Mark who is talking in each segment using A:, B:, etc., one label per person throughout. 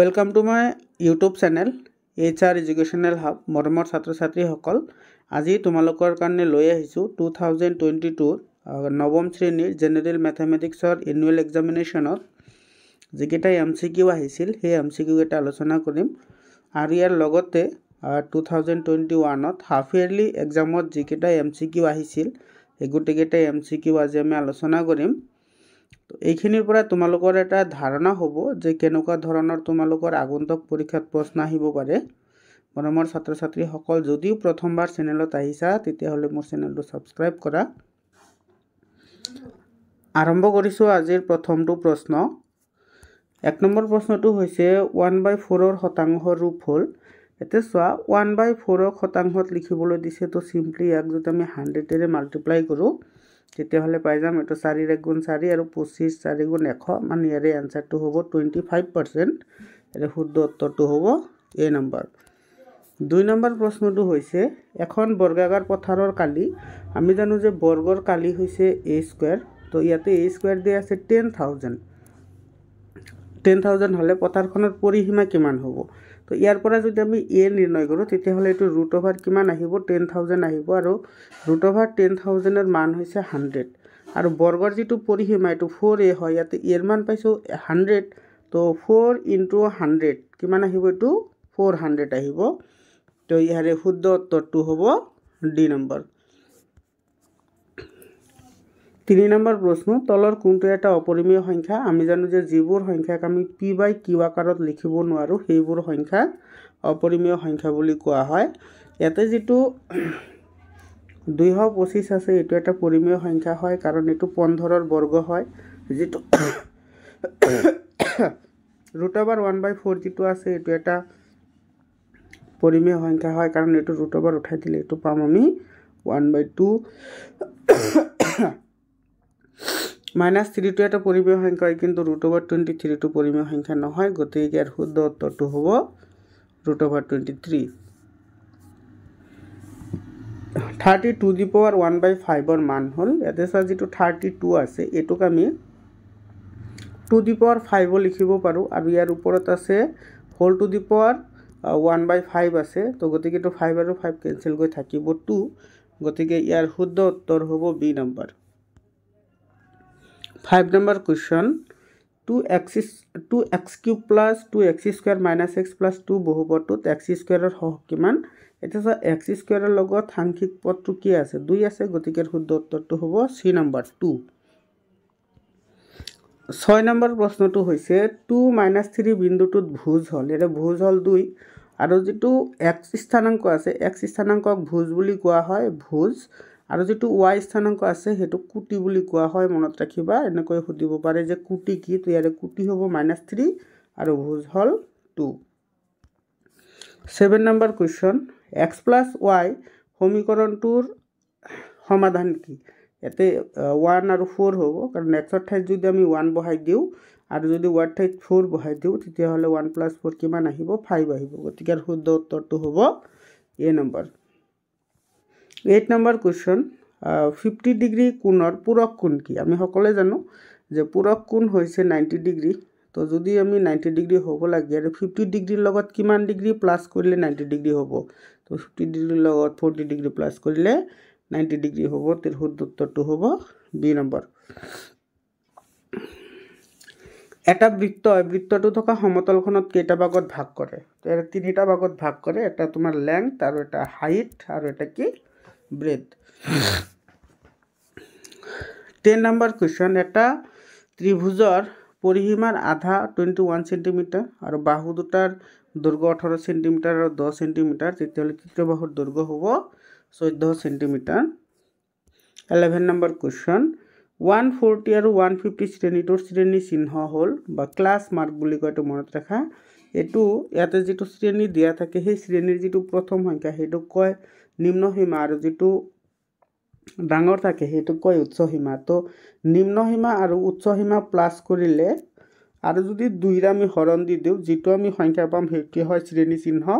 A: welcome to my YouTube channel H R educational hub মৰমৰ ছাত্ৰ ছাত্ৰীসকল আজি তোমালোকৰ কাৰণে লৈ আহিছোঁ টু থাউজেণ্ড টুৱেণ্টি টুৰ নৱম শ্ৰেণীৰ জেনেৰেল মেথামেটিক্সৰ এনুৱেল এক্সামিনেশ্যনত যিকেইটা এম চি কিউ আহিছিল সেই এম চি কিউকেইটা আলোচনা কৰিম আৰু ইয়াৰ লগতে টু থাউজেণ্ড টুৱেণ্টি ওৱানত হাফ ইয়েৰলি এক্সামত যিকেইটা এম চি কিউ আহিছিল সেই গোটেইকেইটা এম চি কিউ আজি আমি আলোচনা কৰিম তো এইখিনিৰ পৰা তোমালোকৰ এটা ধাৰণা হ'ব যে কেনেকুৱা ধৰণৰ তোমালোকৰ আগন্তক পৰীক্ষাত প্ৰশ্ন আহিব পাৰে মৰমৰ ছাত্ৰ ছাত্ৰীসকল যদিও প্ৰথমবাৰ চেনেলত আহিছা তেতিয়াহ'লে মোৰ চেনেলটো ছাবস্ক্ৰাইব কৰা আৰম্ভ কৰিছোঁ আজিৰ প্ৰথমটো প্ৰশ্ন এক নম্বৰ প্ৰশ্নটো হৈছে ওৱান বাই ফ'ৰৰ শতাংশ ৰূপ হ'ল এতিয়া চোৱা ওৱান বাই ফ'ৰক শতাংশত লিখিবলৈ দিছে তো চিম্পলি ইয়াক যদি আমি হাণ্ড্ৰেডেৰে মাল্টিপ্লাই কৰোঁ তেতিয়াহ'লে পাই যাম এইটো চাৰি এক গুণ চাৰি আৰু পঁচিছ চাৰি গুণ এশ মানে ইয়াৰে এনচাৰটো হ'ব টুৱেণ্টি ফাইভ পাৰ্চেণ্ট ইয়াৰে শুদ্ধ উত্তৰটো হ'ব এ নম্বৰ দুই নম্বৰ প্ৰশ্নটো হৈছে এখন বৰ্গাকাৰ পথাৰৰ কালি আমি জানো যে বৰ্গৰ কালি হৈছে এ স্কুৱেৰ তো ইয়াতে এ স্কুৱেৰ দিয়া আছে টেন থাউজেণ্ড টেন থাউজেণ্ড হ'লে পথাৰখনৰ পৰিসীমা কিমান হ'ব তো ইয়াৰ পৰা যদি আমি এ নিৰ্ণয় কৰোঁ তেতিয়াহ'লে এইটো ৰুট অভাৰ কিমান আহিব টেন থাউজেণ্ড আহিব আৰু ৰুট অভাৰ টেন থাউজেণ্ডৰ মান হৈছে হাণ্ড্ৰেড আৰু বৰ্গৰ যিটো পৰিসীমা এইটো ফ'ৰ এ হয় ইয়াতে এৰ e মান পাইছোঁ হাণ্ড্ৰেড তো ফ'ৰ ইনটু হাণ্ড্ৰেড কিমান আহিব এইটো ফ'ৰ হাণ্ড্ৰেড আহিব তো ইয়াৰে শুদ্ধ উত্তৰটো হ'ব ডি নম্বৰ তিনি নম্বৰ প্ৰশ্ন তলৰ কোনটো এটা অপৰিমীয় সংখ্যা আমি জানো যে যিবোৰ সংখ্যাক আমি পি বাই কিউ আকাৰত লিখিব নোৱাৰোঁ সেইবোৰ সংখ্যা অপৰিমীয় সংখ্যা বুলি কোৱা হয় ইয়াতে যিটো দুইশ পঁচিছ আছে এইটো এটা পৰিমীয় সংখ্যা হয় কাৰণ এইটো পোন্ধৰৰ বৰ্গ হয় যিটো root over one by four যিটো আছে এইটো এটা পৰিমীয় সংখ্যা হয় কাৰণ এইটো ৰুট অভাৰ উঠাই দিলে এইটো পাম আমি ওৱান বাই টু মাইনাছ থ্ৰীটো এটা পৰিমেয় সংখ্যাই কিন্তু ৰুট অভাৰ টুৱেণ্টি থ্ৰীটো পৰিমেয় সংখ্যা নহয় গতিকে ইয়াৰ শুদ্ধ উত্তৰটো হ'ব root over twenty three thirty two the power one by ফাইভৰ মান হ'ল ইয়াতে চোৱা যিটো থাৰ্টি টু আছে এইটোক আমি টু দি পাৱাৰ ফাইভো লিখিব পাৰোঁ আৰু ইয়াৰ ওপৰত আছে হ'ল to the power one by five আছে তো গতিকে এইটো ফাইভ আৰু ফাইভ কেঞ্চেল গৈ থাকিব টু গতিকে ইয়াৰ শুদ্ধ উত্তৰ হ'ব B number five number question two x is two x cube plus two x square minus x plus two बहुपद तो एक्स स्कुर सह कि इतना चाहे एक्स स्कुर सांख्यिक पद तो कि आज दुई आज गति के शुद्ध उत्तर तो हम सी नम्बर टू छः नम्बर प्रश्न तो टू माइनास थ्री बिंदुट भोज हल ये भोज हल दुई और जी एक्स स्थानांक आस स्थानांक भोज क्या है भोज আৰু যিটো ৱাই স্থানাংক আছে সেইটো কুটি বুলি কোৱা হয় মনত ৰাখিবা এনেকৈ সুধিব পাৰে যে কুটি কি তো ইয়াৰে কুটি হ'ব মাইনাছ থ্ৰী আৰু ভোজ হ'ল two seven number question x plus y সমীকৰণটোৰ সমাধান কি ইয়াতে ওৱান আৰু ফ'ৰ হ'ব কাৰণ এক্সৰ ঠাইত যদি আমি ওৱান বহাই দিওঁ আৰু যদি ৱাৰ ঠাইত ফ'ৰ বহাই দিওঁ তেতিয়াহ'লে ওৱান প্লাছ ফ'ৰ কিমান আহিব ফাইভ আহিব গতিকে শুদ্ধ উত্তৰটো হ'ব A number eight number question fifty degree কোণৰ পূৰক কোণ কি আমি সকলোৱে জানো যে পূৰক কোণ হৈছে নাইণ্টি ডিগ্ৰী তো যদি আমি নাইণ্টি ডিগ্ৰী হ'ব লাগে আৰু ফিফটি ডিগ্ৰীৰ লগত কিমান ডিগ্ৰী প্লাছ কৰিলে নাইণ্টি ডিগ্ৰী হ'ব তো ফিফটি ডিগ্ৰীৰ লগত ফৰ্টি ডিগ্ৰী প্লাছ কৰিলে নাইনটি ডিগ্ৰী হ'ব তেৰ শুদ্ধ উত্তৰটো হ'ব বি নম্বৰ এটা বৃত্ত বৃত্তটো থকা সমতলখনত কেইটা ভাগত ভাগ কৰে তিনিটা ভাগত ভাগ কৰে এটা তোমাৰ লেংথ আৰু এটা হাইট আৰু এটা কি ব্রেথ টেন নম্বর কুয়েশন একটা ত্রিভুজর পরিসীমার আধা টুয়েন্টি ওয়ান সেন্টিমিটার আর বাহু দুটার দৈর্ঘ্য অঠারো সেন্টিমিটার আর দশ সেন্টিমিটার তো তৃতীয় বাহুর দৈর্ঘ্য হব চৈদ্দ centimetre eleven number question one forty আর ওয়ান ফিফটি শ্রেণীটোর শ্রেণী চিহ্ন হল বা ক্লাস মার্ক বলে কয় মনত রাখা এই ইয়াতে যে শ্রেণী দিয়া থাকে সেই শ্রেণীর যে প্রথম সংখ্যা সেইটুক কয় নিম্ন সীমা আৰু যিটো ডাঙৰ থাকে সেইটোক কয় উচ্চ সীমা তো নিম্ন সীমা আৰু উচ্চ সীমা প্লাছ কৰিলে আৰু যদি দুইৰে আমি হৰণ দি দিওঁ যিটো আমি সংখ্যা পাম সেইটোৱে হয় শ্ৰেণী চিহ্ন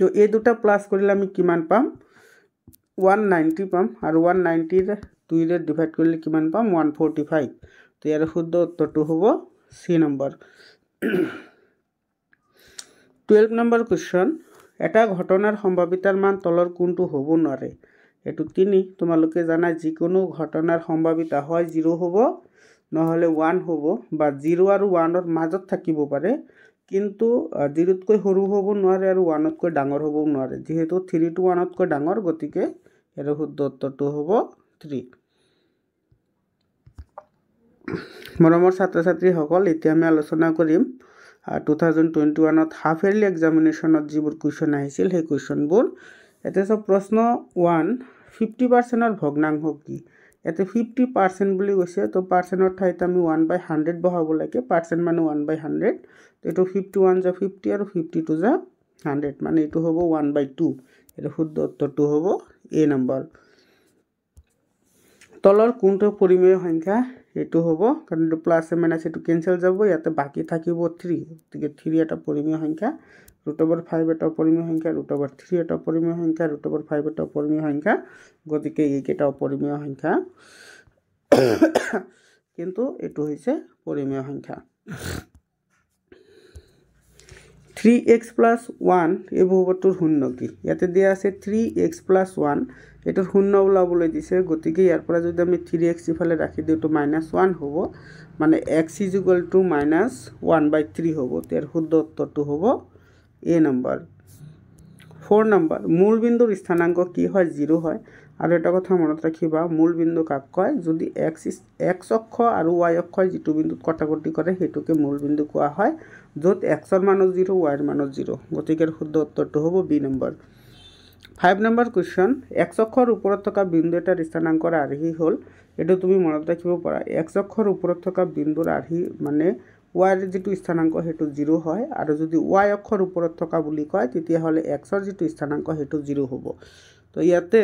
A: তো এই দুটা প্লাছ কৰিলে আমি কিমান পাম ওৱান নাইণ্টি পাম আৰু ওৱান নাইণ্টিৰে দুইৰে ডিভাইড কৰিলে কিমান পাম ওৱান ফৰ্টি ফাইভ তো ইয়াৰ শুদ্ধ উত্তৰটো হ'ব C number twelve number question এটা ঘটনাৰ সম্ভাৱিতাৰ মান তলৰ কোনটো হ'ব নোৱাৰে এইটো তিনি তোমালোকে জানা যিকোনো ঘটনাৰ সম্ভাৱিতা হয় জিৰ' হ'ব নহ'লে ওৱান হ'ব বা জিৰ' আৰু ওৱানৰ মাজত থাকিব পাৰে কিন্তু জিৰ'তকৈ সৰু হ'ব নোৱাৰে আৰু ওৱানতকৈ ডাঙৰ হ'ব নোৱাৰে যিহেতু থ্ৰী টু ওৱানতকৈ ডাঙৰ গতিকে ইয়াৰ শুদ্ধ উত্তৰটো হ'ব থ্ৰী মৰমৰ ছাত্ৰ ছাত্ৰীসকল এতিয়া আমি আলোচনা কৰিম টু থাউজেণ্ড টুৱেণ্টি ওৱানত হাফ ইয়াৰলি এক্সামিনেশ্যনত যিবোৰ কুৱেশ্যন আহিছিল সেই কুৱেশ্যনবোৰ ইয়াতে চব প্ৰশ্ন ওৱান ফিফটি পাৰ্চেণ্টৰ ভগ্নাংশ কি ইয়াতে ফিফটি পাৰ্চেণ্ট বুলি কৈছে ত' পাৰ্চেণ্টৰ ঠাইত আমি ওৱান বাই হাণ্ড্ৰেড বহাব লাগে পাৰ্চেণ্ট মানে ওৱান বাই হাণ্ড্ৰেড ত' এইটো ফিফটি ওৱান যা ফিফটি আৰু ফিফটি টু যা হাণ্ড্ৰেড মানে এইটো হ'ব ওৱান বাই টু এইটো শুদ্ধ উত্তৰটো হ'ব এ নম্বৰ তলৰ কোনটো পৰিমেয় সংখ্যা এইটো হ'ব কাৰণ এইটো প্লাছ এ মাইনাছ এইটো কেঞ্চেল যাব ইয়াতে বাকী থাকিব থ্ৰী গতিকে থ্ৰী এটা পৰিমীয় সংখ্যা ৰুট অভাৰ ফাইভ এটা অপৰিমীয় সংখ্যা ৰুট অভাৰ থ্ৰী এটা অপৰিমীয় সংখ্যা ৰুট অভাৰ ফাইভ এটা অপৰিমীয় সংখ্যা গতিকে এইকেইটা অপৰিমীয় সংখ্যা কিন্তু এইটো হৈছে পৰিমীয় সংখ্যা থ্ৰী এক্স প্লাছ ওৱান এই বহুবৰটোৰ শূন্য কি ইয়াতে দিয়া আছে থ্ৰী এক্স প্লাছ ওৱান এইটো শূন্য ওলাবলৈ দিছে গতিকে ইয়াৰ পৰা যদি আমি থ্ৰী এক্স ইফালে ৰাখি দিওঁ তো মাইনাছ ওৱান হ'ব মানে x is equal to minus one by three হ'ব ইয়াৰ শুদ্ধ উত্তৰটো হ'ব এ নম্বৰ ফ'ৰ নম্বৰ মূলবিন্দুৰ স্থানাংক কি হয় জিৰ' হয় আৰু এটা কথা মনত ৰাখিবা মূলবিন্দু কাক কয় যদি এক্স এক্স অক্ষ আৰু ৱাই অক্ষই যিটো বিন্দুত কটাকটি কৰে সেইটোকে মূলবিন্দু কোৱা হয় য'ত এক্সৰ মানত জিৰ' ৱাইৰ মানত জিৰ' গতিকে শুদ্ধ উত্তৰটো হ'ব B number five number question x অক্ষৰ ওপৰত থকা বিন্দু এটাৰ স্থানাংকৰ আৰ্হি হ'ল এইটো তুমি মনত ৰাখিব পাৰা এক্স অক্ষৰ ওপৰত থকা বিন্দুৰ আৰ্হি মানে ৱাইৰ যিটো স্থানাংক সেইটো জিৰ' হয় আৰু যদি ৱাই অক্ষৰ ওপৰত থকা বুলি কয় তেতিয়াহ'লে এক্সৰ যিটো স্থানাংক সেইটো জিৰ' হ'ব তো ইয়াতে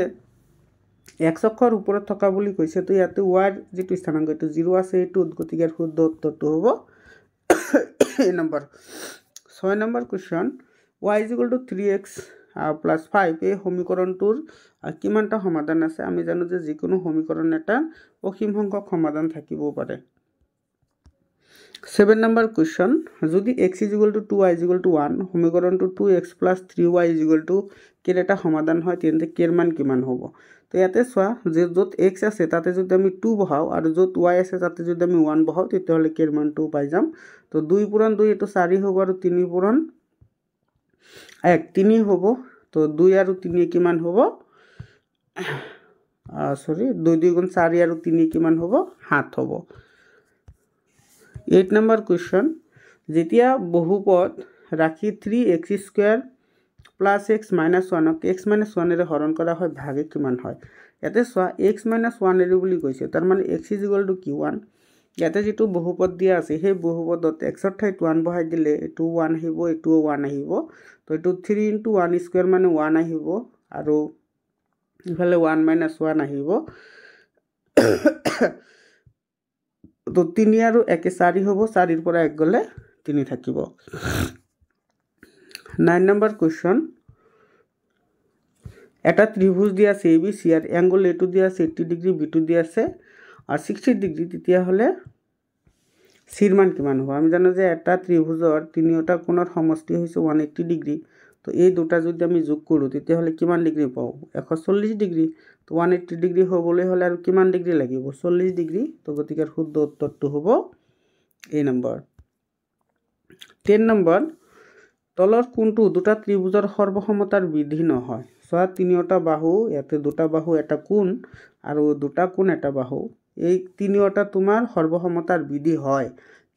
A: এক্স অক্ষৰ ওপৰত থকা বুলি কৈছে তো ইয়াতে ৱাইৰ যিটো স্থানাংক এইটো জিৰ' আছে এইটোত গতিকে শুদ্ধ উত্তৰটো হ'ব এই নম্বৰ ছয় number question y is to three x plus five এই সমীকৰণটোৰ কিমানটা সমাধান আছে আমি জানো যে যিকোনো সমীকৰণ এটা অসীম সংখ্যক সমাধান থাকিব পাৰে ছেভেন নম্বৰ কুৱেশ্যন যদি x equal to two y equal to one সমীকৰণটো two x plus three y equal to কেইটা সমাধান হয় তেন্তে কেৰ মান কিমান হ'ব তো ইয়াতে চোৱা যে য'ত এক্স আছে তাতে যদি আমি টু বহাওঁ আৰু য'ত ৱাই আছে তাতে যদি আমি ওৱান বহাওঁ তেতিয়াহ'লে কেৰ মান টু পাই যাম তো দুই পুৰণ দুই এইটো চাৰি হ'ব আৰু তিনি পুৰণ এক তিনি হ'ব তো দুই আৰু তিনি কিমান হ'ব চৰি দুই দুইগুণ চাৰি আৰু তিনি কিমান হ'ব সাত হ'ব এইট নম্বৰ কুৱেশ্যন যেতিয়া বহুপদ ৰাখি three x square plus x minus ওৱানক এক্স মাইনাছ ওৱানেৰে হৰণ কৰা হয় ভাগে কিমান হয় ইয়াতে চোৱা এক্স মাইনাছ ওৱানেৰে বুলি কৈছে তাৰমানে এক্স ইজ ইকুৱেল টু কি ওৱান ইয়াতে যিটো বহুপদ দিয়া আছে সেই বহুপদত এক্সৰ ঠাইত ওৱান বহাই দিলে এইটো ওৱান আহিব এইটোও ওৱান আহিব তো এইটো থ্ৰী ইণ্টু ওৱান স্কুৱেৰ মানে ওৱান আহিব আৰু ইফালে ওৱান মাইনাছ ওৱান আহিব তো তিনি আৰু একে চাৰি হ'ব চাৰিৰ পৰা এক গ'লে তিনি থাকিব নাইন নম্বৰ কুৱেশ্যন এটা ত্ৰিভুজ দিয়া আছে এ বি চি আৰ এংগল এইটো দিয়া আছে এইটটি ডিগ্ৰী বিটো দিয়া আছে আৰু ছিক্সটি ডিগ্ৰী তেতিয়াহ'লে চিৰ মান কিমান হ'ব আমি জানো যে এটা ত্ৰিভুজৰ তিনিওটা কোণৰ সমষ্টি হৈছে ওৱান এইটটি ডিগ্ৰী তো এই দুটা যদি আমি যোগ কৰোঁ তেতিয়াহ'লে কিমান ডিগ্ৰী পাওঁ এশ চল্লিছ ডিগ্ৰী তো ওৱান এইটটি ডিগ্ৰী হ'বলৈ হ'লে আৰু কিমান ডিগ্ৰী লাগিব চল্লিছ ডিগ্ৰী তো গতিকে শুদ্ধ উত্তৰটো হ'ব এই নম্বৰ টেন নম্বৰ তলৰ কোণটো দুটা ত্ৰিভুজৰ সৰ্বসমতাৰ বৃদ্ধি নহয় চোৱা তিনিওটা বাহু ইয়াতে দুটা বাহু এটা কোণ আৰু দুটা কোণ এটা বাহু এই তিনিওটা তোমাৰ সৰ্বসমতাৰ বিধি হয়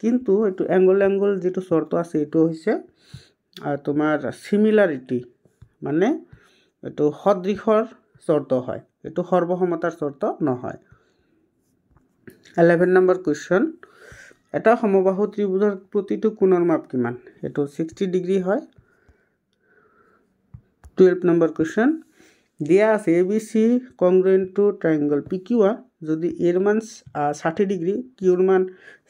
A: কিন্তু এইটো এংগল এংগল যিটো চৰ্ত আছে এইটো হৈছে তোমাৰ চিমিলাৰিটি মানে এইটো সদৃশৰ চৰ্ত হয় এইটো সৰ্বসমতাৰ চৰ্ত নহয় এলেভেন নম্বৰ কুৱেশ্যন এটা সমবাহু ত্ৰিভুজৰ প্ৰতিটো কোণৰ মাপ কিমান সেইটো ছিক্সটি ডিগ্ৰী হয় টুৱেল্ভ নম্বৰ কুৱেশ্যন দিয়া আছে A B C congruent to triangle P Q R যদি এর মান ষাঠি ডিগ্রি কিউর মান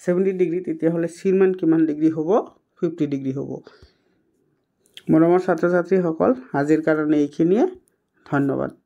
A: সেভেন্টি ডিগ্রি তো সির মান কি ডিগ্রি হব ফিফটি ডিগ্রি হব মরমর ছাত্র ছাত্রী সকল আজির কারণে এইখিনিয়ে ধন্যবাদ